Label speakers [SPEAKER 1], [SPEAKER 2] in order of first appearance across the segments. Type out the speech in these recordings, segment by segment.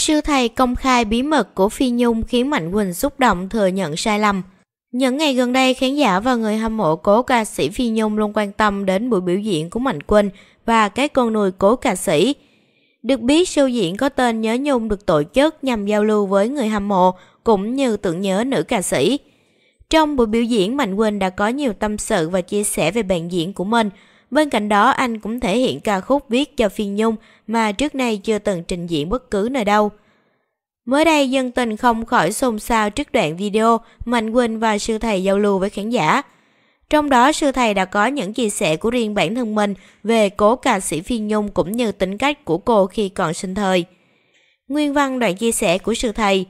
[SPEAKER 1] Sư thầy công khai bí mật của Phi Nhung khiến Mạnh Quỳnh xúc động thừa nhận sai lầm. Những ngày gần đây, khán giả và người hâm mộ cố ca sĩ Phi Nhung luôn quan tâm đến buổi biểu diễn của Mạnh Quỳnh và cái con nuôi cố ca sĩ. Được biết, show diễn có tên Nhớ Nhung được tổ chức nhằm giao lưu với người hâm mộ cũng như tưởng nhớ nữ ca sĩ. Trong buổi biểu diễn, Mạnh Quỳnh đã có nhiều tâm sự và chia sẻ về bạn diễn của mình – Bên cạnh đó, anh cũng thể hiện ca khúc viết cho Phi Nhung mà trước nay chưa từng trình diễn bất cứ nơi đâu. Mới đây, dân tình không khỏi xôn xao trước đoạn video Mạnh Quỳnh và sư thầy giao lưu với khán giả. Trong đó, sư thầy đã có những chia sẻ của riêng bản thân mình về cố ca sĩ Phi Nhung cũng như tính cách của cô khi còn sinh thời. Nguyên văn đoạn chia sẻ của sư thầy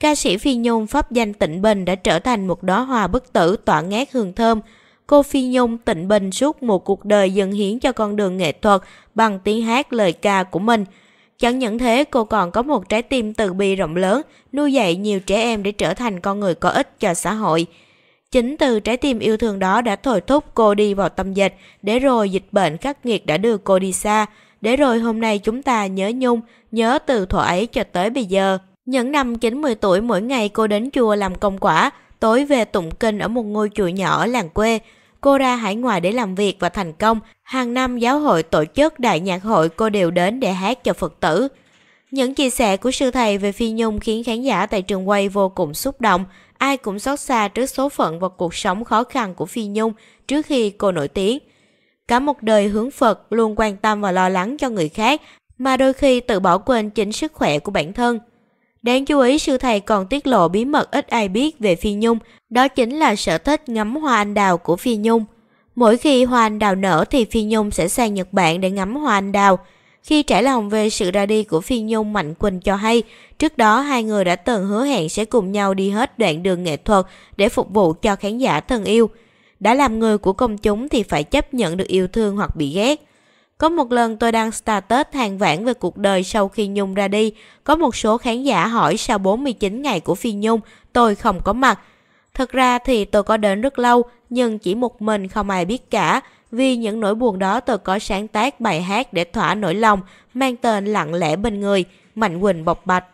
[SPEAKER 1] Ca sĩ Phi Nhung pháp danh Tịnh Bình đã trở thành một đóa hoa bất tử tỏa ngát hương thơm, cô Phi Nhung tịnh bình suốt một cuộc đời dâng hiến cho con đường nghệ thuật bằng tiếng hát lời ca của mình. Chẳng những thế, cô còn có một trái tim từ bi rộng lớn, nuôi dạy nhiều trẻ em để trở thành con người có ích cho xã hội. Chính từ trái tim yêu thương đó đã thổi thúc cô đi vào tâm dịch, để rồi dịch bệnh khắc nghiệt đã đưa cô đi xa, để rồi hôm nay chúng ta nhớ Nhung, nhớ từ thuở ấy cho tới bây giờ. Những năm 90 tuổi mỗi ngày cô đến chùa làm công quả, tối về tụng kinh ở một ngôi chùa nhỏ làng quê, cô ra hải ngoại để làm việc và thành công. Hàng năm giáo hội tổ chức đại nhạc hội cô đều đến để hát cho Phật tử. Những chia sẻ của sư thầy về Phi Nhung khiến khán giả tại trường quay vô cùng xúc động. Ai cũng xót xa trước số phận và cuộc sống khó khăn của Phi Nhung trước khi cô nổi tiếng. Cả một đời hướng Phật luôn quan tâm và lo lắng cho người khác mà đôi khi tự bỏ quên chính sức khỏe của bản thân. Đáng chú ý sư thầy còn tiết lộ bí mật ít ai biết về Phi Nhung, đó chính là sở thích ngắm hoa anh đào của Phi Nhung. Mỗi khi hoa anh đào nở thì Phi Nhung sẽ sang Nhật Bản để ngắm hoa anh đào. Khi trải lòng về sự ra đi của Phi Nhung, Mạnh Quỳnh cho hay, trước đó hai người đã từng hứa hẹn sẽ cùng nhau đi hết đoạn đường nghệ thuật để phục vụ cho khán giả thân yêu. Đã làm người của công chúng thì phải chấp nhận được yêu thương hoặc bị ghét. Có một lần tôi đăng status hàng vãn về cuộc đời sau khi Nhung ra đi. Có một số khán giả hỏi sau 49 ngày của Phi Nhung, tôi không có mặt. Thật ra thì tôi có đến rất lâu, nhưng chỉ một mình không ai biết cả. Vì những nỗi buồn đó tôi có sáng tác bài hát để thỏa nỗi lòng, mang tên lặng lẽ bên người, Mạnh Quỳnh bộc bạch.